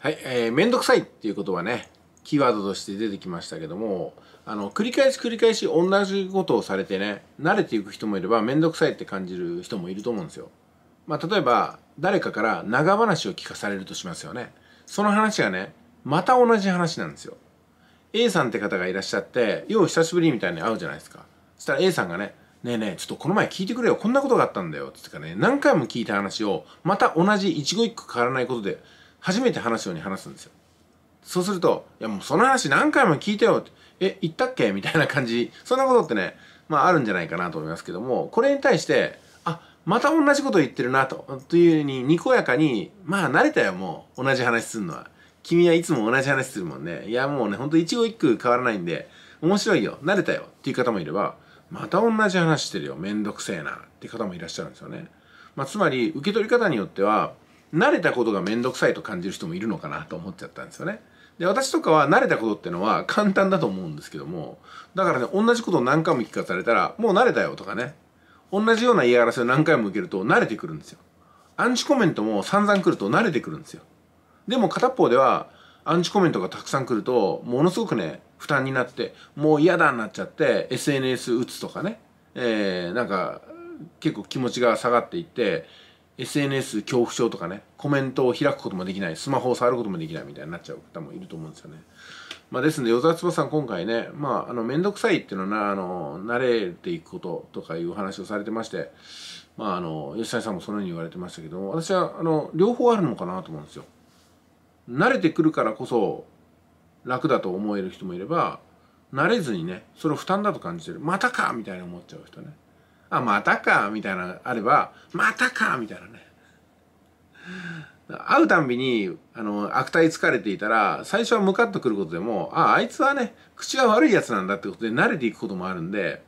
はい、えー、めんどくさいっていう言葉ね、キーワードとして出てきましたけども、あの、繰り返し繰り返し同じことをされてね、慣れていく人もいれば、めんどくさいって感じる人もいると思うんですよ。まあ、例えば、誰かから長話を聞かされるとしますよね。その話がね、また同じ話なんですよ。A さんって方がいらっしゃって、よう久しぶりみたいに会うじゃないですか。そしたら A さんがね、ねえねえ、ちょっとこの前聞いてくれよ、こんなことがあったんだよ、つってかね、何回も聞いた話を、また同じ一語一句変わらないことで、初めて話すように話すんですよそうすると「いやもうその話何回も聞いてよ」って「え言ったっけ?」みたいな感じそんなことってねまああるんじゃないかなと思いますけどもこれに対して「あまた同じこと言ってるなと」というににこやかに「まあ慣れたよもう同じ話するのは」君はいつも同じ話するもんね。いや、もうね、ほんと一語一句変わらないんで、面白いよ、慣れたよっていう方もいれば、また同じ話してるよ、めんどくせえなっていう方もいらっしゃるんですよね。まあ、つまり、受け取り方によっては、慣れたことが面倒くさいと感じる人もいるのかなと思っちゃったんですよね。で私とかは慣れたことってのは簡単だと思うんですけどもだからね同じことを何回も聞かされたらもう慣れたよとかね同じような嫌がらせを何回も受けると慣れてくるんですよ。アンチコメントも散々来ると慣れてくるんですよ。でも片方ではアンチコメントがたくさん来るとものすごくね負担になってもう嫌だになっちゃって SNS 打つとかね、えー、なんか結構気持ちが下がっていって SNS 恐怖症とかねコメントを開くこともできないスマホを触ることもできないみたいになっちゃう方もいると思うんですよね。まあ、ですので、与沢翼さん、今回ね、まあ、あの、くさいっていうのはな、あの、慣れていくこととかいう話をされてまして、まあ、あの、吉谷さんもそのように言われてましたけども、私は、あの、両方あるのかなと思うんですよ。慣れてくるからこそ、楽だと思える人もいれば、慣れずにね、それを負担だと感じてる。またかみたいに思っちゃう人ね。あまたかみたいなあればまたかみたいなね会うたんびにあの悪態つかれていたら最初はムカッとくることでもああいつはね口が悪いやつなんだってことで慣れていくこともあるんで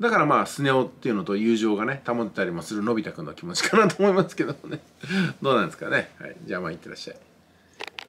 だからまあスネ夫っていうのと友情がね保ってたりもするのび太くんの気持ちかなと思いますけどもねどうなんですかね、はい、じゃあまあいってらっしゃい。